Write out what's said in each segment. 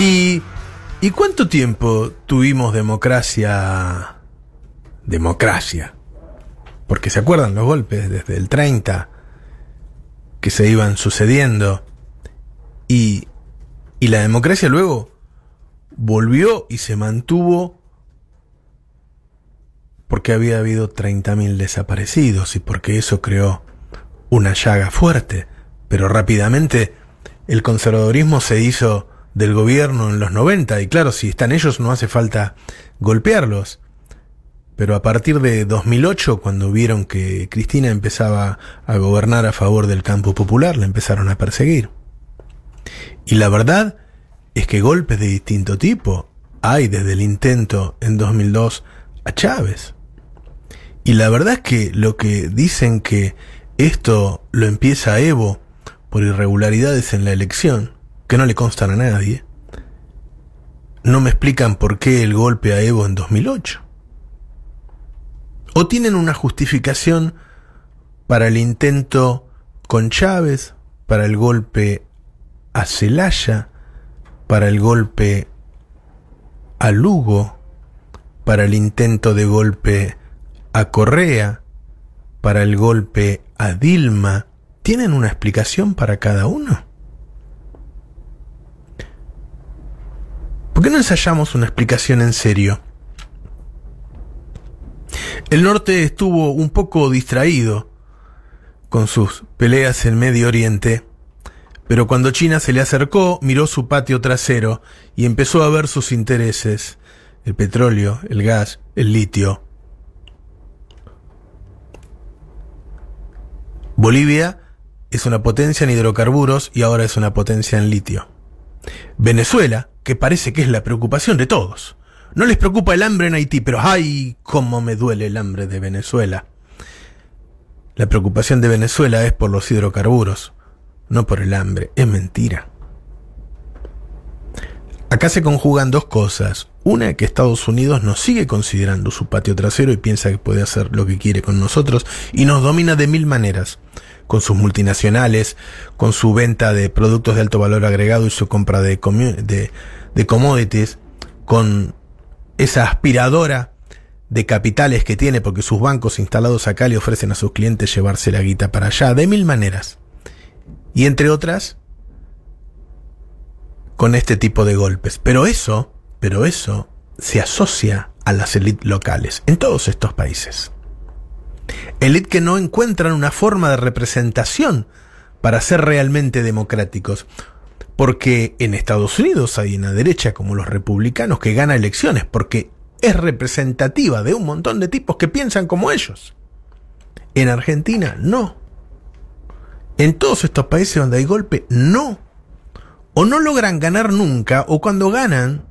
¿Y, ¿Y cuánto tiempo tuvimos democracia? Democracia. Porque se acuerdan los golpes desde el 30 que se iban sucediendo. Y, y la democracia luego volvió y se mantuvo porque había habido 30.000 desaparecidos y porque eso creó una llaga fuerte. Pero rápidamente el conservadurismo se hizo del gobierno en los 90, y claro, si están ellos no hace falta golpearlos. Pero a partir de 2008, cuando vieron que Cristina empezaba a gobernar a favor del campo popular, la empezaron a perseguir. Y la verdad es que golpes de distinto tipo hay desde el intento en 2002 a Chávez. Y la verdad es que lo que dicen que esto lo empieza Evo por irregularidades en la elección, no le constan a nadie, no me explican por qué el golpe a Evo en 2008. O tienen una justificación para el intento con Chávez, para el golpe a Celaya, para el golpe a Lugo, para el intento de golpe a Correa, para el golpe a Dilma. ¿Tienen una explicación para cada uno? qué no ensayamos una explicación en serio? El norte estuvo un poco distraído con sus peleas en Medio Oriente, pero cuando China se le acercó, miró su patio trasero y empezó a ver sus intereses, el petróleo, el gas, el litio. Bolivia es una potencia en hidrocarburos y ahora es una potencia en litio. Venezuela que parece que es la preocupación de todos. No les preocupa el hambre en Haití, pero ¡ay! cómo me duele el hambre de Venezuela. La preocupación de Venezuela es por los hidrocarburos, no por el hambre. Es mentira. Acá se conjugan dos cosas. Una, que Estados Unidos nos sigue considerando su patio trasero y piensa que puede hacer lo que quiere con nosotros y nos domina de mil maneras con sus multinacionales, con su venta de productos de alto valor agregado y su compra de, de commodities, con esa aspiradora de capitales que tiene porque sus bancos instalados acá le ofrecen a sus clientes llevarse la guita para allá, de mil maneras. Y entre otras, con este tipo de golpes. Pero eso, pero eso se asocia a las élites locales en todos estos países. Elite que no encuentran una forma de representación para ser realmente democráticos. Porque en Estados Unidos hay una derecha como los republicanos que gana elecciones porque es representativa de un montón de tipos que piensan como ellos. En Argentina no. En todos estos países donde hay golpe, no. O no logran ganar nunca, o cuando ganan,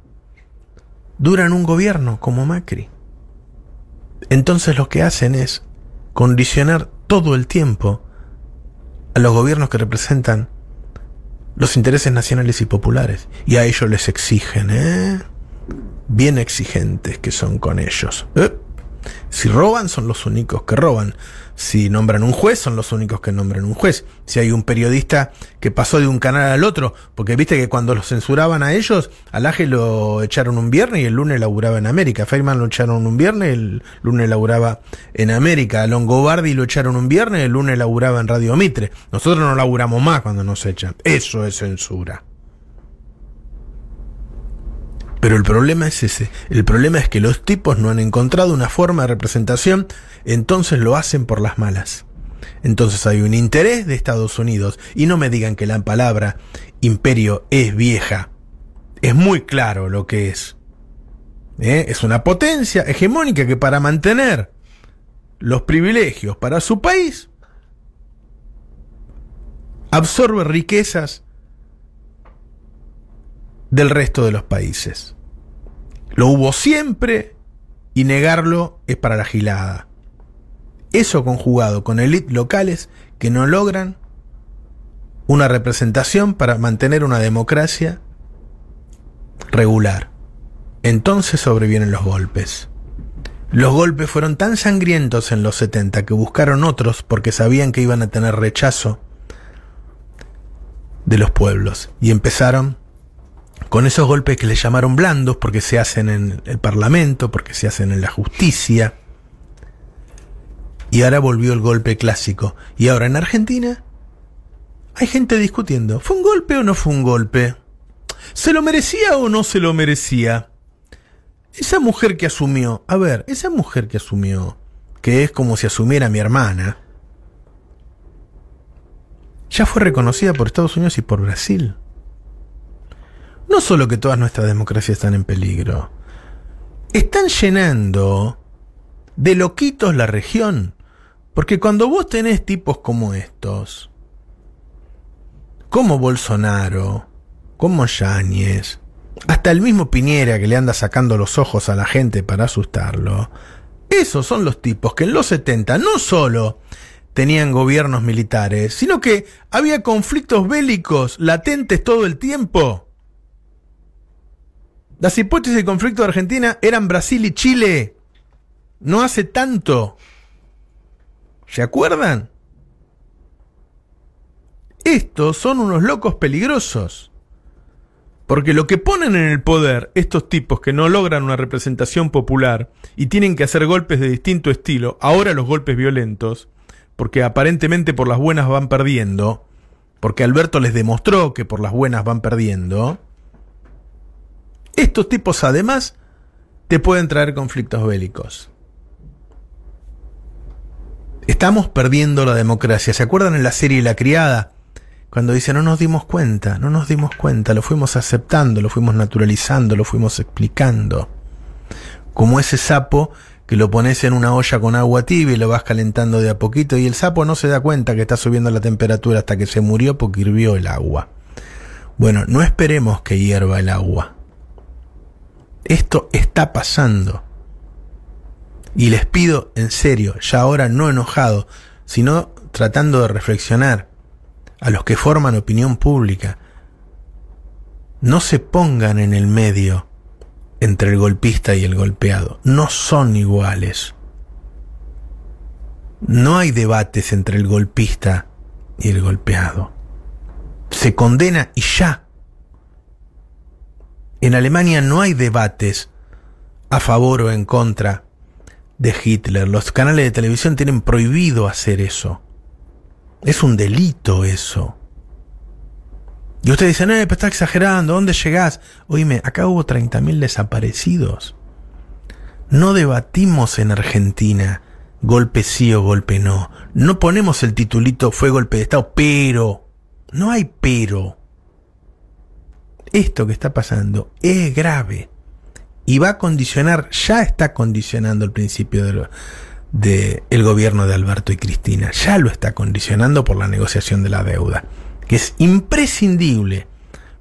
duran un gobierno como Macri. Entonces lo que hacen es condicionar todo el tiempo a los gobiernos que representan los intereses nacionales y populares. Y a ellos les exigen, ¿eh? Bien exigentes que son con ellos. ¿Eh? Si roban, son los únicos que roban. Si nombran un juez, son los únicos que nombran un juez. Si hay un periodista que pasó de un canal al otro, porque viste que cuando lo censuraban a ellos, al Aje lo echaron un viernes y el lunes laburaba en América. Feynman lo echaron un viernes y el lunes laburaba en América. A Longobardi lo echaron un viernes y el lunes laburaba en Radio Mitre. Nosotros no laburamos más cuando nos echan. Eso es censura. Pero el problema es ese. El problema es que los tipos no han encontrado una forma de representación, entonces lo hacen por las malas. Entonces hay un interés de Estados Unidos. Y no me digan que la palabra imperio es vieja. Es muy claro lo que es. ¿Eh? Es una potencia hegemónica que para mantener los privilegios para su país absorbe riquezas del resto de los países. Lo hubo siempre y negarlo es para la gilada. Eso conjugado con élites locales que no logran una representación para mantener una democracia regular. Entonces sobrevienen los golpes. Los golpes fueron tan sangrientos en los 70 que buscaron otros porque sabían que iban a tener rechazo de los pueblos y empezaron con esos golpes que le llamaron blandos, porque se hacen en el Parlamento, porque se hacen en la justicia. Y ahora volvió el golpe clásico. Y ahora en Argentina hay gente discutiendo, ¿fue un golpe o no fue un golpe? ¿Se lo merecía o no se lo merecía? Esa mujer que asumió, a ver, esa mujer que asumió, que es como si asumiera mi hermana, ya fue reconocida por Estados Unidos y por Brasil no solo que todas nuestras democracias están en peligro, están llenando de loquitos la región. Porque cuando vos tenés tipos como estos, como Bolsonaro, como Yáñez, hasta el mismo Piñera que le anda sacando los ojos a la gente para asustarlo, esos son los tipos que en los 70 no solo tenían gobiernos militares, sino que había conflictos bélicos latentes todo el tiempo. Las hipótesis de conflicto de Argentina eran Brasil y Chile. No hace tanto. ¿Se acuerdan? Estos son unos locos peligrosos. Porque lo que ponen en el poder estos tipos que no logran una representación popular y tienen que hacer golpes de distinto estilo, ahora los golpes violentos, porque aparentemente por las buenas van perdiendo, porque Alberto les demostró que por las buenas van perdiendo, estos tipos además te pueden traer conflictos bélicos. Estamos perdiendo la democracia. ¿Se acuerdan en la serie La Criada? Cuando dice no nos dimos cuenta, no nos dimos cuenta, lo fuimos aceptando, lo fuimos naturalizando, lo fuimos explicando. Como ese sapo que lo pones en una olla con agua tibia y lo vas calentando de a poquito y el sapo no se da cuenta que está subiendo la temperatura hasta que se murió porque hirvió el agua. Bueno, no esperemos que hierva el agua. Esto está pasando. Y les pido en serio, ya ahora no enojado, sino tratando de reflexionar a los que forman opinión pública, no se pongan en el medio entre el golpista y el golpeado. No son iguales. No hay debates entre el golpista y el golpeado. Se condena y ya. En Alemania no hay debates a favor o en contra de Hitler. Los canales de televisión tienen prohibido hacer eso. Es un delito eso. Y usted dice, no, eh, pero está exagerando, ¿dónde llegás? Oíme, acá hubo 30.000 desaparecidos. No debatimos en Argentina golpe sí o golpe no. No ponemos el titulito fue golpe de Estado, pero. No hay pero esto que está pasando es grave y va a condicionar, ya está condicionando el principio del de gobierno de Alberto y Cristina, ya lo está condicionando por la negociación de la deuda, que es imprescindible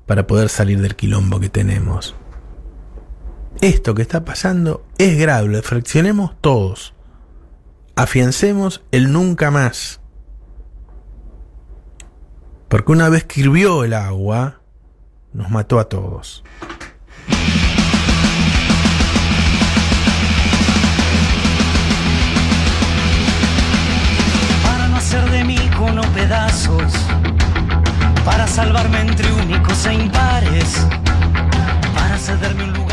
para poder salir del quilombo que tenemos. Esto que está pasando es grave, lo reflexionemos todos, afiancemos el nunca más. Porque una vez que hirvió el agua, nos mató a todos. Para no hacer de mí cono pedazos, para salvarme entre únicos e impares, para cederme un lugar.